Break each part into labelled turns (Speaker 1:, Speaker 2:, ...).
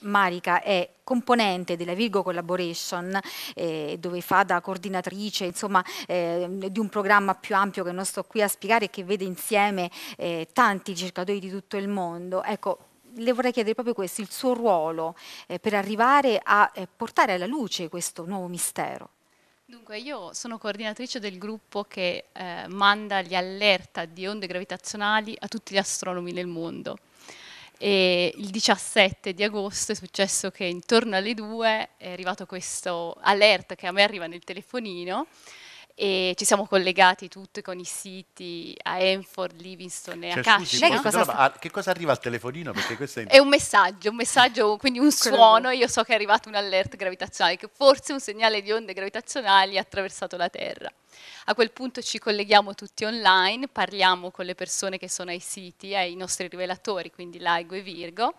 Speaker 1: Marica è componente della Virgo Collaboration, eh, dove fa da coordinatrice insomma, eh, di un programma più ampio che non sto qui a spiegare, e che vede insieme eh, tanti ricercatori di tutto il mondo. Ecco, le vorrei chiedere proprio questo, il suo ruolo eh, per arrivare a eh, portare alla luce questo nuovo mistero.
Speaker 2: Dunque, io sono coordinatrice del gruppo che eh, manda gli allerta di onde gravitazionali a tutti gli astronomi nel mondo e il 17 di agosto è successo che intorno alle 2 è arrivato questo alert che a me arriva nel telefonino e ci siamo collegati tutti con i siti a Enford, Livingston e cioè, a Casci. Che, sta... che, cosa arriva al telefonino? È... è... un messaggio, un messaggio, quindi un suono. Io so che è arrivato un alert gravitazionale, che forse un segnale di onde gravitazionali ha attraversato la Terra. A quel punto ci colleghiamo tutti online, parliamo con le persone che sono ai siti, ai nostri rivelatori, quindi LIGO e Virgo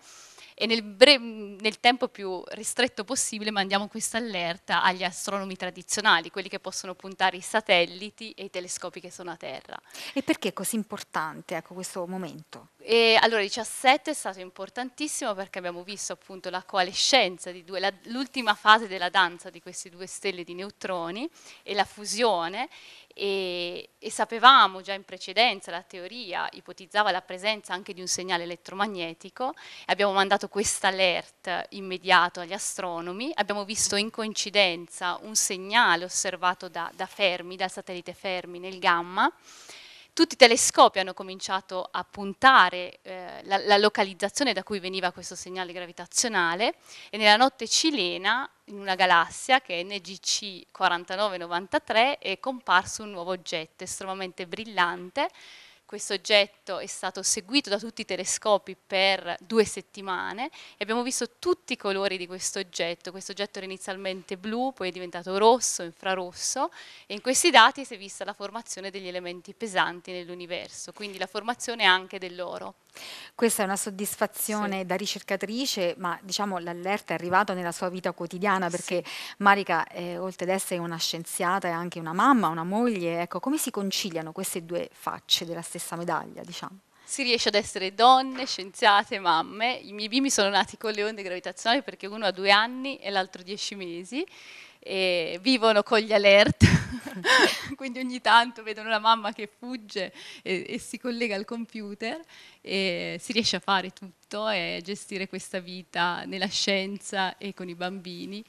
Speaker 2: e nel, bre- nel tempo più ristretto possibile mandiamo questa allerta agli astronomi tradizionali, quelli che possono puntare i satelliti e i telescopi che sono a terra.
Speaker 1: E perché è così importante ecco, questo momento?
Speaker 2: E allora 17 è stato importantissimo perché abbiamo visto appunto la coalescenza di due, l'ultima fase della danza di queste due stelle di neutroni e la fusione e, e, sapevamo già in precedenza, la teoria ipotizzava la presenza anche di un segnale elettromagnetico, abbiamo mandato questo alert immediato agli astronomi, abbiamo visto in coincidenza un segnale osservato da, da Fermi, dal satellite Fermi nel gamma, tutti i telescopi hanno cominciato a puntare eh, la, la, localizzazione da cui veniva questo segnale gravitazionale e nella notte cilena, in una galassia che è NGC 4993, è comparso un nuovo oggetto estremamente brillante questo oggetto è stato seguito da tutti i telescopi per due settimane e abbiamo visto tutti i colori di questo oggetto. Questo oggetto era inizialmente blu, poi è diventato rosso, infrarosso e in questi dati si è vista la formazione degli elementi pesanti nell'universo, quindi la formazione anche dell'oro.
Speaker 1: Questa è una soddisfazione sì. da ricercatrice, ma diciamo l'allerta è arrivata nella sua vita quotidiana perché sì. Marica, eh, oltre ad essere una scienziata, è anche una mamma, una moglie. Ecco, come si conciliano queste due facce della stessa stessa medaglia, diciamo.
Speaker 2: Si riesce ad essere donne, scienziate, mamme. I miei bimbi sono nati con le onde gravitazionali perché uno ha due anni e l'altro dieci mesi e vivono con gli alert, quindi ogni tanto vedono la mamma che fugge e, e, si collega al computer e si riesce a fare tutto e a gestire questa
Speaker 1: vita nella scienza e con i bambini.